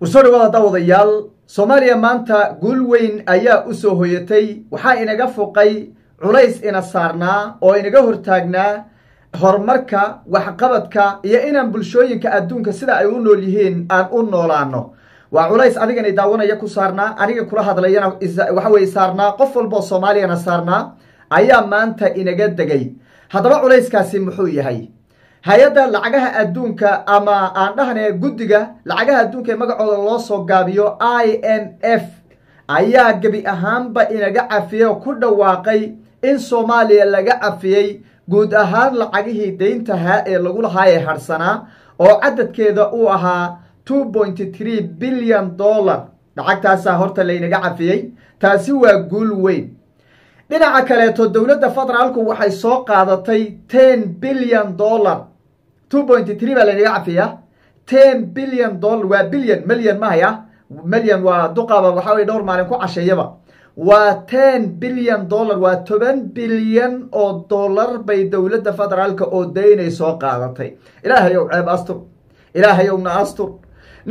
warsoo dhawaada daawadayaal soomaaliya maanta guul weyn ayaa u soo hoyatay waxaa inaga foqay culays ina saarnaa oo inaga hortaagnaa horumarka waxqabadka iyo inaan bulshooyinka adduunka sida ay u nool yihiin aan u noolaano waa culays adigana daawanaya ku saarnaa aniga kula hadlayana waxa weye saarnaa qof walboo soomaaliyana saarnaa ayaa maanta inaga degay haddaba culayskaasi muxuu yahay hay-adda lacagaha adduunka ama aan dhahne guddiga lacagaha adduunka ee magacooda loo soo gaabiyo i m f ayaa gebi ahaanba inaga cafiyey oo ku dhawaaqay in soomaaliya laga cafiyey guud ahaan lacagihii dayntahaa ee lagu lahaa ee harsanaa oo cadadkeeda uu ahaa two pointy tree bilyan dollar lacagtaasaa horta laynaga cafiyey taasi waa guul weyn dhinaca kaleeto dowladda federaalku waxay soo qaadatay ten bilyan dollar two pointy tree baa laynaga cafiyaa ten billion dollar waa billion million mahaya million waa duqaba waxa weye dhowr maalin ku casheeyaba waa ten billion dollar waa toban bilyan oo dollar bay dowladda federaalka oo daynay soo qaadatay ilaahay ow ceeb astur ilaahay owna astur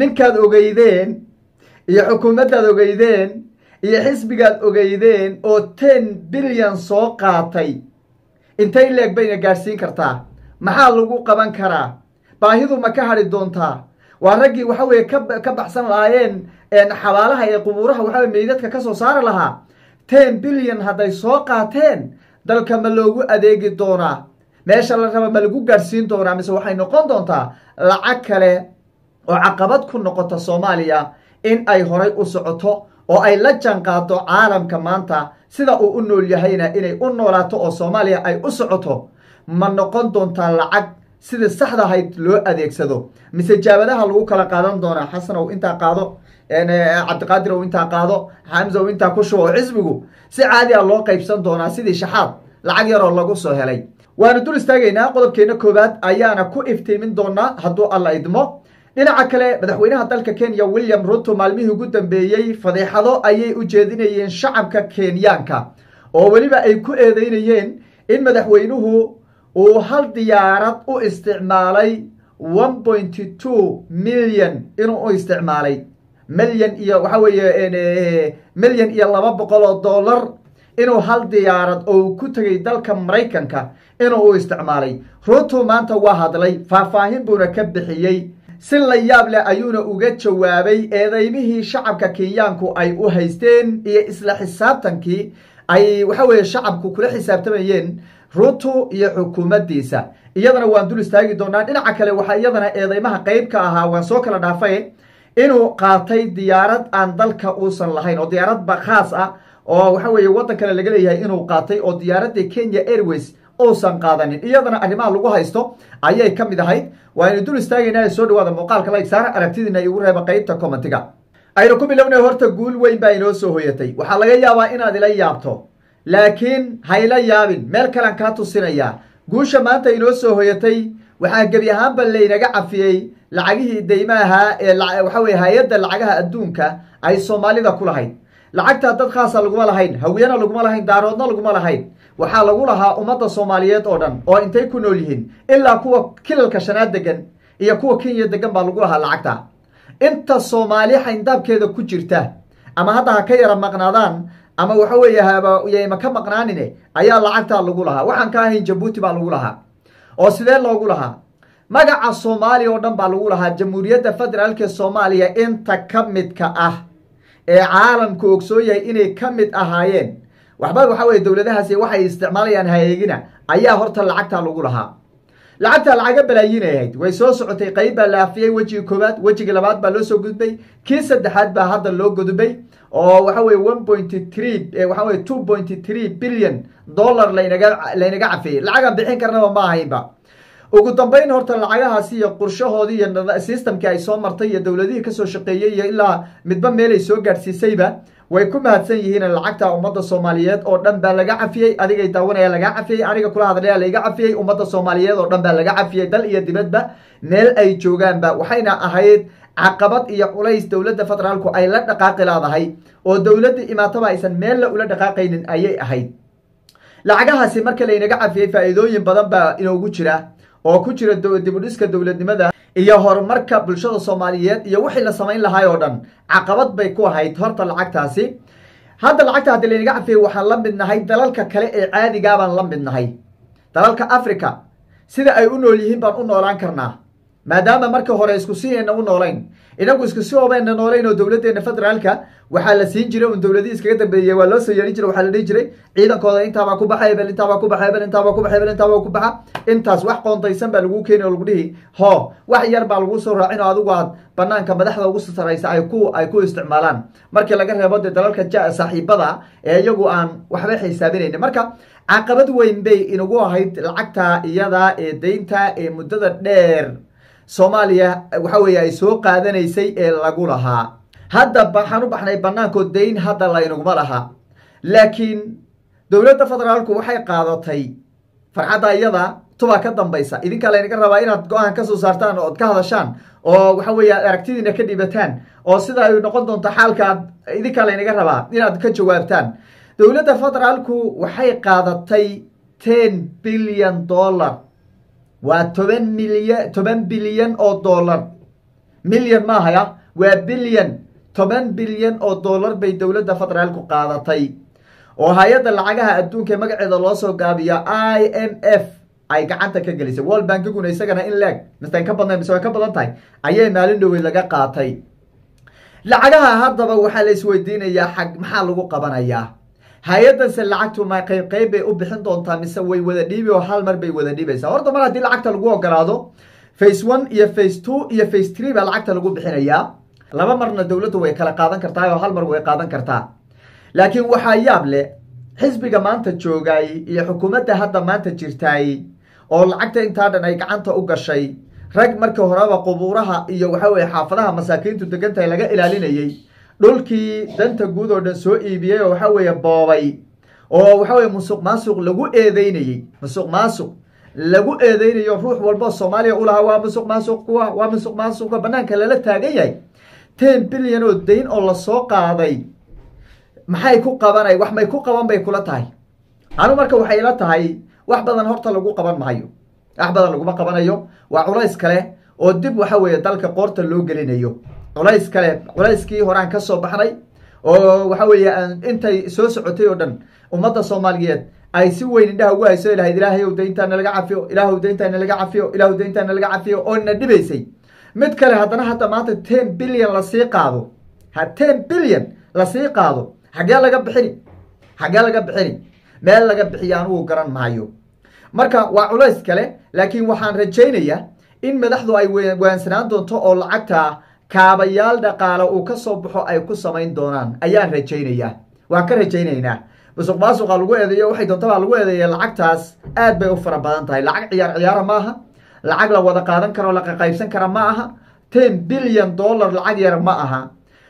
ninkaad ogeydeen iyo xukuumaddaad ogeydeen iyo xisbigaad ogeydeen oo ten bilyan soo qaatay intay leeg bayna gaadhsiin kartaa maxaa lagu qaban karaa baahidu ma ka hadhi doontaa waa raggii waxa weeye ka baxsan lahaayeen xabaalaha ee qubuuraha waxaweye meydadka ka soo saari lahaa ten bilyan hadday soo qaateen dalka ma loogu adeegi doonaa meesha la raba ma lagu gaadhsiin doonaa mise waxay noqon doontaa lacag kale oo caqabad ku noqota soomaaliya in ay horay u socoto oo ay la janqaado caalamka maanta sida uu u nool yahayna inay u noolaato oo soomaaliya ay u socoto ma noqon doontaa lacag sida saxda ahayd loo adeegsado mise jaabadaha lagu kala qaadan doonaa xasanow intaa qaado cabdiqaadir cabdiqaadirow intaa qaado xamsow intaa ku shubo xisbigu si caadi ah loo qaybsan doonaa sidii shaxaad lacag yaroo lagu soo helay waanu dul istaagaynaa qodobkeena koowaad ayaana ku iftiimin doonaa hadduu alla idmo dhinaca kale madaxweynaha dalka kenya william ruto maalmihii ugu dambeeyey fadeexado ayay u jeedinayeen shacabka kenyaanka oo weliba ay ku eedaynayeen in madaxweynuhu uu hal diyaarad u isticmaalay one point two million inuu u isticmaalay milyan iyo waxaa weeye eh, milyan iyo laba boqol oo dollar inuu hal diyaarad oo ku tegay dalka maraykanka inuu u isticmaalay ruutu maanta waa hadlay faahfaahin buuna ka bixiyey si la yaab leh ayuuna uga jawaabay eedaymihii shacabka kenyaanku ay u haysteen iyo isla xisaabtankii ay waxa weeye shacabku kula xisaabtamayeen runtu iyo xukuumaddiisa iyadana waan dul istaagi doonaa dhinaca kale waxaa iyadana eedeymaha qeyb ka ahaa waan soo kala dhaafay inuu qaatay diyaarad aan dalka uusan lahayn oo diyaaradba khaas ah oo waxa weeye waddan kale laga leeyahay inuu qaatay oo diyaaradda kenya airways uusan qaadanin iyadana arrimaha lagu haysto ayay ka mid ahayd waa dul istaagaynaa soo dhawaada muuqaalka like saara aragtidina igu reeba qaybta commentiga aynu ku bilowna horta guul weyn baa inoo soo hoyatay waxaa laga yaabaa inaad ila yaabto laakiin hayla yaabin meel kalan kaa tusinayaa guusha maanta inoo soo hoyatay waxaa gebi ahaanba laynaga cafiyey lacagihii daymaha ee waxa weye hay-adda lacagaha adduunka ay soomaalida ku lahayd lacagtaa dad khaasa laguma lahayn hawiyana laguma lahayn daaroodna laguma lahayn waxaa lagu lahaa ummadda soomaaliyeed oo dhan oo intay ku nool yihiin ilaa kuwa kilalka shanaad degan iyo kuwa kenya degan baa lagu lahaa lacagtaa inta soomaali xayndaabkeeda ku jirta ama hadda ha ka yara maqnaadaan ama waxa weeye habayayma ka maqnaanine ayaa lacagtaa lagu lahaa waxaan ka ahayn jabuuti baa lagu lahaa oo sidee loogu lahaa magaca soomaaliya oo dhan baa lagu lahaa jamhuuriyadda federaalkee soomaaliya inta ka midka ah ee caalamku ogsoon yahay inay ka mid ahaayeen waxba waxa weye dowladahaasi waxay isticmaalayaan hayeegina ayaa horta lacagtaa lagu lahaa lacagtaa lacaga balaayinay ahayd way soo socotay qayb baa laafiyay afiyey wejigii koowaad wejigii labaad baa loo soo gudbay kii saddexaad baa hadda loo gudbay oo waxa weye one point tree waxa two point three billion dollar lanaga laynaga cafeeyey lacagaan bixin karnaba ma ahaynba ugu dambeyn horta lacagahaasi iyo qurshahoodii iyo systamkii ay soo martay iyo dowladihii kasoo shaqeeyey iyo ilaa midba meelay soo gaadhsiisayba way ku mahadsan yihiin lacagta ummadda soomaaliyeed oo dhan baa laga cafiyey adigay daawanaya laga cafiyey aniga kula hadlaya laiga cafiyey ummadda soomaaliyeed oo dhan baa laga cafiyey dal iyo dibadba meel ay joogaanba waxayna ahayd caqabad iyo culays dowladda federaalku ay la dhaqaaqi laadahay oo dowladda imaatoba aysan meella ula dhaqaaqaynin ayay ahayd lacagahaasi marka laynaga cafiyey faa'iidooyin badan baa inoogu jira oo ku jira dibudhiska dowladnimada iyo horumarka bulshada soomaaliyeed iyo wixii la samayn lahaay oo dhan caqabad bay ku ahayd horta lacagtaasi hadda lacagta haddii laynaga cafiye waxaan la midnahay dalalka kale ee caadigaabaan la midnahay dalalka africa sida ay u nool yihiin baan u noolaan karnaa maadaama marka hore isku si u noolayn inagu isku si obayna noolayn oo dowladeena federaalka waxaa la siin jiray un dowladihii iskaga dambeeye waa loo soo yeerin jiray waxaa la dhihi jiray ciidankooda intaabaa ku baxa ebel intaabaa ku baxa ebel intaabaa ku baxa ebel intaabaa ku baxa intaas wax qoondaysan baa lagu keeni oo lagu dhihi ho wax yar baa laguu soo raacin oo adigu aad banaanka madaxda ugu saraysa ay ku ay ku isticmaalaan markii laga reebo dee dalalka ja saaxiibada ee iyagu aan waxba xisaabinayni marka caqabad weyn bay inagu ahayd lacagta iyada ee daynta ee muddada dheer soomaaliya waxa weeye ay soo qaadanaysay ee lagu lahaa hadda waxaan u baxnay bannaankoo dayn hadda laynaguma lahaa laakiin dowladda federaalku waxay qaadatay farcadda iyada tubaa ka dambaysa idinkaa laynaga rabaa inaad go-aan ka soo saartaan ood ka hadashaan oo waxa weeyaan aragtidiina ka dhibataan oo sida ay noqon doonta xaalka idinkaa laynaga rabaa inaad ka jawaabtaan dowladda federaalku waxay qaadatay ten bilyan dollar waa toban milyan toban bilyan oo dollar milyan maahaya waa bilyan toban bilyan oo dollar bay dowladda federaalku qaadatay oo hay-adda lacagaha adduunka magaceeda loo soo gaabiyo i m f ay gacanta ka gelisay wall bankiguna isagana in leeg misten ka badna mise way ka badan tahay ayay maalin dhowey laga qaatay lacagaha haddaba waxaa la isweydiinayaa xag maxaa lagu qabanayaa hay-addanse lacagtu ma qayb qayb bay u bixin doontaa mise way wada dhiibi oo hal mar bay wada dhiibaysaa horta mar haddii lacagta lagu ogolaado face one iyo face two iyo face tree baa lacagta lagu bixinayaa laba marna dowladdu way kala qaadan kartaa oo hal mar way qaadan kartaa laakiin waxaa yaab leh xisbiga maanta joogay iyo xukuumadda hadda maanta jirtaay oo lacagta intaa dhan ay gacanta u gashay rag markii horeba qubuuraha iyo waxa weye xaafadaha masaakiintu degantahay laga ilaalinayey dhulkii danta guud oo dhan soo iibiyey oo waxa weeye boobay oo waxa weye musuq maasuq lagu eedeynayey musuq maasuq lagu eedeynayo ruux walbo soomaaliya ulahaa waa musuq maasuq kuwa waa musuq maasuqa banaanka lala taagan yahay ten bilyan oo dayn oo lasoo qaaday maxay ku qabana wax may ku qaban bay kula tahay anu marka waxay ila tahay wax badan horta lagu qaban maayo wax badan laguma qabanayo waa culays kale oo dib waxa weeye dalka qoorta loo gelinayo culays kale culayskii horaan ka soo baxnay oo waxa weeye intay soo socotay oo dhan ummadda soomaaliyeed ay si weyn indhaha ugu hayso ilahayd ilaahay ow dayntaana laga cafiyo ilaahw dayntaana laga cafiyo ilaahw dayntaana laga cafiyo oo na dhibaysay mid kale haddana hadda maanta ten bilyan lasii qaado ha ten bilyan lasii qaado xaggee laga bixini xaggee laga bixini meel laga bixiya anugu garan maayo marka waa culays kale laakiin waxaan rajaynayaa in madaxdu ay waansanaan doonto oo lacagta kaabayaal dhaqaale uu ka soo baxo ay ku samayn doonaan ayaan rajaynayaa waan ka rajaynaynaa musuq maasuqa lagu eedeeyo waxay doontabaa lagu eedeeya lacagtaas aad bay u fara badan tahay lacag ciyaar ciyaara maaha lacag la wada qaadan karoo laqaqaybsan kara ma aha ten bilyan dollar lacag yar ma aha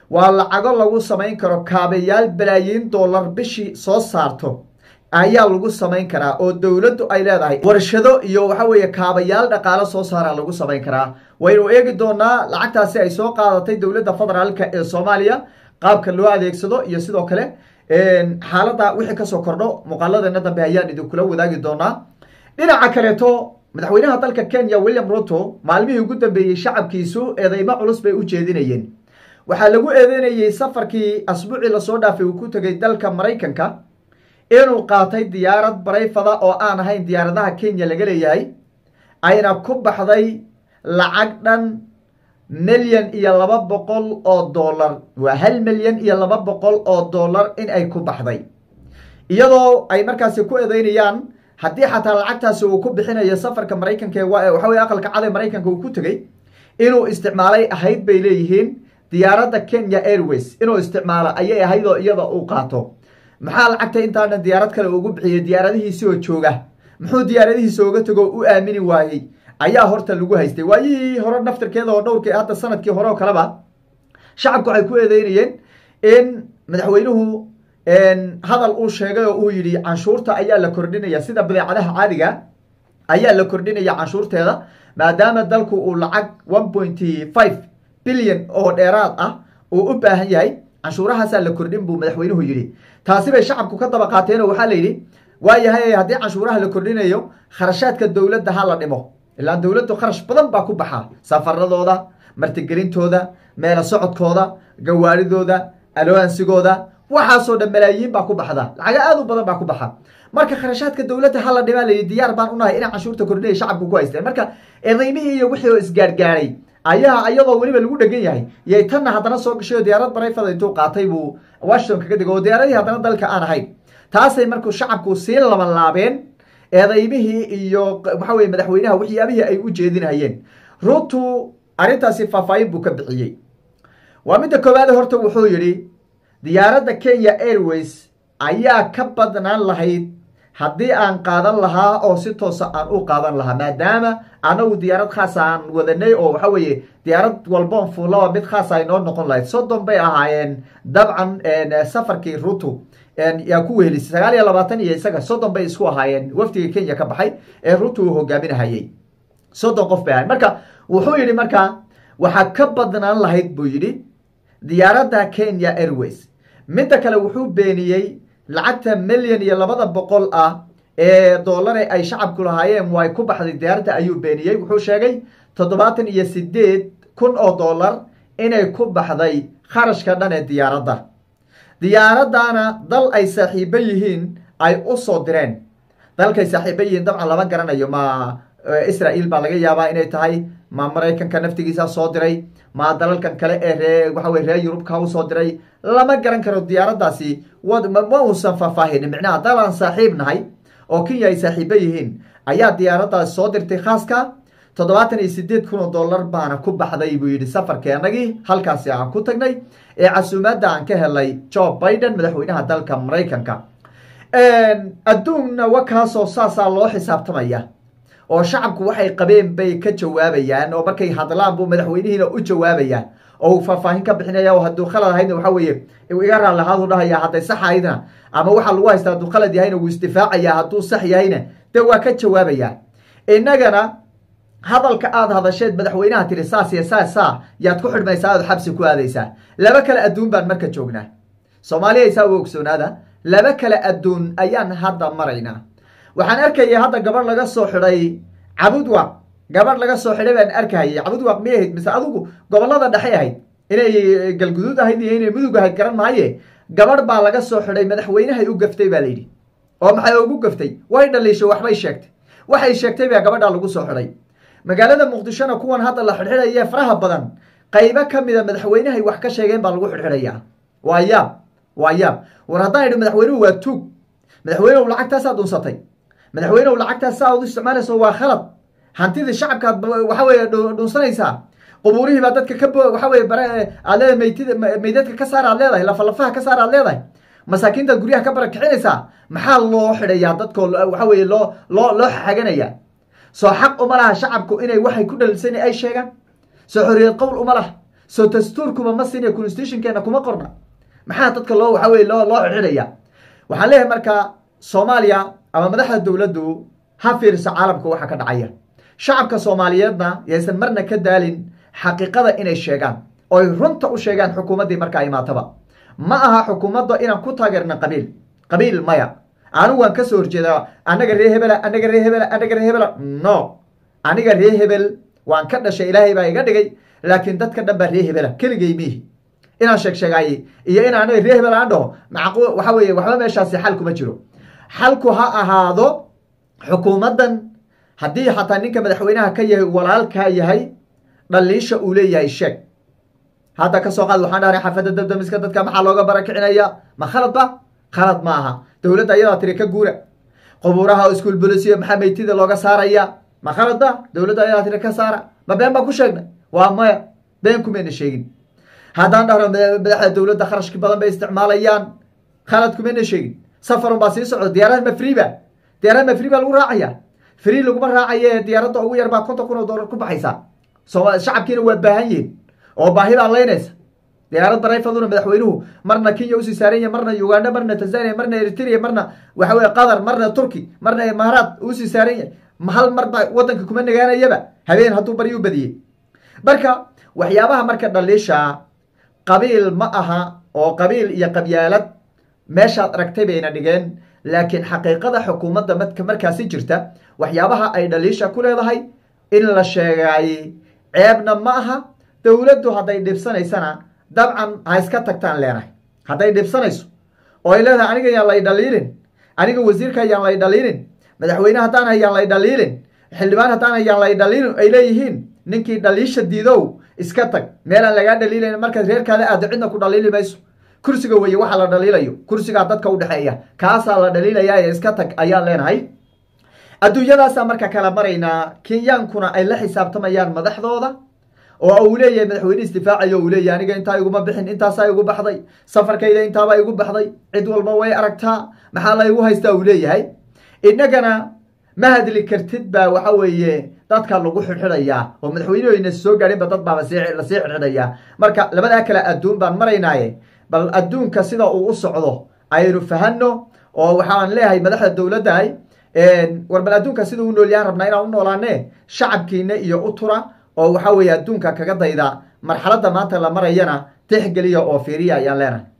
waa lacago lagu samayn karo kaabayaal balaayiin dollar bishii soo saarto ayaa lagu samayn karaa oo dowladdu ay leedahay warshado iyo waxa weeye kaabayaal dhaqaalo soo saaraa lagu samayn karaa waynu eegi doonaa lacagtaasi ay soo qaadatay dowladda federaalka ee soomaaliya qaabka loo adeegsado iyo sidoo kale xaaladda wixii kasoo kordho muuqaaladana dambe ayaan idinkula wadaagi doonaa dhinaca kaleeto madaxweynaha dalka kenya william ruto maalmihii ugu dambeeyey shacabkiisu eedeymo culus bay u jeedinayeen waxaa lagu eedeynayey safarkii asbuucii lasoo dhaafay uu ku tegay dalka maraykanka inuu qaatay diyaarad barayfada oo aan ahayn diyaaradaha kenya laga leeyahay ayna ku baxday lacag dhan milyan iyo laba boqol oo dollar waa hal milyan iyo laba boqol oo dollar in ay ku baxday iyadoo ay markaasi ku eedeynayaan haddii xataa lacagtaasi uu ku bixinayo safarka maraykanka waxa wey aqalka cad ee maraykanka uu ku tegey inuu isticmaalay ahayd bay leeyihiin diyaaradda kenya airways inuu isticmaalo ayay ahaydoo iyada uu qaato maxaa lacagta intaa dhan diyaarad kale ugu bixiyay diyaaradihiisi oo jooga muxuu diyaaradihiisa oga tegoo u aamini waayey ayaa horta lagu haystay waayihii hore naftarkeeda oo dhowrkii hadda sanadkii hore oo kaleba shacabku waxay ku eedeynayeen in madaxweynuhu hadal uu sheegay oo uu yidhi canshuurta ayaa la kordhinaya sida badeecadaha caadiga ayaa la kordhinaya canshuurteeda maadaama dalku uu lacag one pointy five bilyan oo dheeraad ah uu u baahan yahay canshuurahaasaa la kordhin buu madaxweynuhu yidhi taasi bay shacabku ka daba oo waxaa la yidhi waayahay haddii canshuuraha la kordhinayo kharashaadka dowladda ha la dhimo ilaa dowladdu kharash badan baa ku baxa safaradooda martigelintooda meelo socodkooda gawaaridooda aloansigooda waxaasoo dhan malaayiin baa ku baxda lacaga aad u badan baa ku baxa marka kharashaadka dowladda hala dhimaa diyaar baan unahay inaan cashuurta kornaya shacabka ku haysteen marka edaymihii iyo wixii oo isgaargaaray ayaa iyadoo weliba lagu dhegan yahay yay tanna haddana soo gashay oo diyaarad barayfada intuu qaatay buu washington kaga digay oo diyaaradii haddana dalka aan ahayn taasay markuu shacabku sii laban laabeen eedaymihii iyo waxa weye madaxweynaha waxyaabihii ay u jeedinayeen ruutu arrintaasi faahfaahin buu ka bixiyey waa midda koowaade horta wuxuu yidhi diyaaradda kenya airways ayaa ka badnaan lahayd haddii aan qaadan lahaa oo si toosa aan u qaadan lahaa maadaama anagu diyaarad khaasa aan wadanay oo waxa weeye diyaarad walboon fuulaba mid khaasa ay noo noqon lahayd soddon bay ahaayeen dabcan safarkii rutu yaa ku wehelisay sagaal iyo labaatan iyo isaga soddon bay isku ahaayeen wafdiga kenya ka baxay ee rutu uu hogaaminahayay soddon qof bay ahayen marka wuxuu yidhi marka waxaa ka badnaan lahayd buu yidhi diyaaradda kenya airways midda kale wuxuu beeniyey lacagta milyan iyo labada boqol ah ee doolare ay shacabku lahaayeen waay ku baxday diyaaradda ayuu beeniyey wuxuu sheegay toddobaatan iyo sideed kun oo dollar inay ku baxday kharashka dhan ee diyaaradda diyaaraddaana dal ay saaxiibo yihiin ay u soo direen dalkay saaxiibo yihiin dabcan lama garanayo ma eh, israa'iil baa laga yaabaa inay tahay ma maraykanka naftigiisa soo diray maa dalalkan kale ee ree waxawey reer yurubka usoo diray lama garan karo diyaaraddaasi ma uusan faahfaahinin micnaha haddaalaan saaxiib nahay oo kenya ay saaxiibo yihiin ayaa diyaaradaasi soo dirtay khaaska toddobaatan iyo sideed kun oo dollar baana ku baxday buu yidhi safarkeennagii halkaasi aan ku tagnay ee casuumaadda aan ka helay jo biden madaxweynaha dalka maraykanka adduunna wakaasoo saasaa loo xisaabtamaya oo shacabku waxay qabeen bay ka jawaabayaan oo markay hadlaan buu madaxweynihiina u jawaabayaan oo uu faahfaahin ka bixinaya oo hadduu khalad ahaydna waxa weeye iga raali ahaad dhahaya hadday sax ahaydna ama waxaa lagu haysta hadduu khalad yahayna wuu isdifaacaya hadduu sax yahayna de waa ka jawaabayaa innagana hadalka aad hadasheed madaxweynaha tiri saas iyo saas saa yaad ku xidhmaysaa aad xabsi ku aadaysaa laba kale adduun baan marka joognaa soomaaliya isaa u ogsoonaada laba kale adduun ayaan hadda maraynaa waxaan arkayay hadda gabadh laga soo xidhay cabudwaq gabadh laga soo xidhay baan arkahayay cabudwaq may ahayd mise adugu gobolada dhexay ahayd inay eh, galguduud ahayd iyo inay mudug ahayd garan maaye gabadh baa laga soo xidhay madaxweynahay u gaftay baa layidhi oo maxay ugu gaftay way dhaliishay waxbay sheegtay waxay sheegtay baa gabadhaa lagu soo xidhay magaalada muqdishona kuwan hadda la xidxidhaye faraha badan qaybo ka mida madaxweynahay wax ka sheegeen baa lagu xidxidhayaa waa yaab waa yaab war haddaan idhi madaxweynuhu waa tuug madaxweynuhu lacagtaasaa dunsatay madaxweyne lacagtaas saa ud isticmaalayso waa khalad hantidii shacabkaad waxa weye dhuunsanaysaa qubuurihii baa dadka ka waxa weye aad leedahay maytid meydadka ka saar aad leedahay lafalafaha ka saar aad leedahay masaakiintaad guryaha ka barakicinaysaa maxaa loo xidhayaa dadko waxa weye loo loo loo xaganaya soo xaq uma laha shacabku inay waxay ku dhalinsana ay sheegaan soo xorriyad qowl uma laha soo dastuurkuba ma siina constitutionkeena kuma qorna maxaa dadka loo waxa weye loo loo xidhaya waxaan leeyahay markaa soomaaliya ama madaxda dowladdu ha fiirso caalamka waxa ka dhacaya shacabka soomaaliyeedna yaysan marna ka daalin xaqiiqada inay sheegaan oo runta u sheegaan xukuumaddii markaa imaataba ma aha xukuumadda inaan ku taageerna qabiil qabiil maya anigu waan ka soo horjeedaa annaga ree hebela annaga ree hebela annaga ree hebela no aniga ree hebel waan ka dhashay ilaahay baa iga dhigay laakiin dadka dhan baa ree hebela keligay miihi inaan sheeg sheegaayey iyo in anaga ree hebel aan dhaho maxaqu waxa weeye waxba meeshaasi xal kuma jiro xalku ha ahaado xukuumaddan haddii xataa ninka madaxweynaha ka yahay walaalkaa yahay dhaliisha uu leeyahay sheeg hadda kasoo qaad waxaan dhahnay xaafadda dabdamiska dadka maxaa looga barakicinaya ma khalad ba khalad ma aha dowladda ayadaa tiri ka guura qubuuraha iskuul bolisiyo maxaa meytida looga saaraya ma khalad ba dowladda ayadaa tiri ka saara ma been baan ku sheegna waa maya been kumayna sheegin haddaan dhahno madaxda dowladda kharashki badan bay isticmaalayaan khalad kumayna sheegin safarun baa sii socda ma diyaarada mafriba diyaarada mafri baa lagu raacaya fri laguma raacaye diyaaradda ugu yar baa konton kun oo doolar ku baxaysa soma shacabkiina waa baahan yihin oo baahidaa leynaysa diyaaradda rayfaduna madaxweynuhu marna kenya usii saaran yahi marna uganda marna tanzania marna eritria marna waxa weye qatar marna turki marna imaaraad usii saaran yahay hal marba wadanka kuma nagaanayaba habeen hadduu baryuu badiyey marka waxyaabaha marka dhaliishaa qabiil ma aha oo qabiil iyo qabyaalad meeshaad aragtay bayna dhigeen laakiin xaqiiqada xukuumadda madka markaasi jirta waxyaabaha ay dhaliisha ku leedahay in la sheegaayey ceebna ma aha dowladdu hadday dhibsanaysana dabcan ha iska tagtaan leenahay hadday dhibsanayso oo ay leedahay aniga yaan lay dhaliilin aniga wasiirka yaan lay dhaliilin madaxweyne haddaana yaan lay dhaliilin xildhibaan haddaana yaan lay dhaliilin ay leeyihiin ninkii dhaliisha diidow iska tag meelaan lagaa dhaliilayn markaas reerkaada aada cidna ku dhaliili mayso kursiga weye waxaa la dhaliilayo kursigaa dadka u dhexeeya kaasaa la dhaliilayaa ee iska tag ayaan leenahay adduunyadaasaa marka kala maraynaa kenyaankuna ay la xisaabtamayaan madaxdooda oo uu leeyahay madaxweyne isdifaacayo uu leeyahy aniga intaa iguma bixin intaasaa igu baxday safarkayda intaaba igu baxday cid walba way aragtaa maxaa laygu haystaa uu leeyahay innagana ma hadli kartid baa waxa weeye dadka lagu xidxidayaa oo madaxweynehooyna soo gaadhinba dad baaba la sii xidxidayaa marka labadaa kale adduun baan maraynaaye bal adduunka sida uu u socdo aynu fahanno oo waxaan leeyahay madaxda dowladdahay war bal adduunka sida u nool yahaan rabnaa inaan u noolaane shacabkiina iyo u tura oo waxa weeye adduunka kaga dayda marxaladda maanta la marayana tixgeliya oo fiiriya ayaan leenahay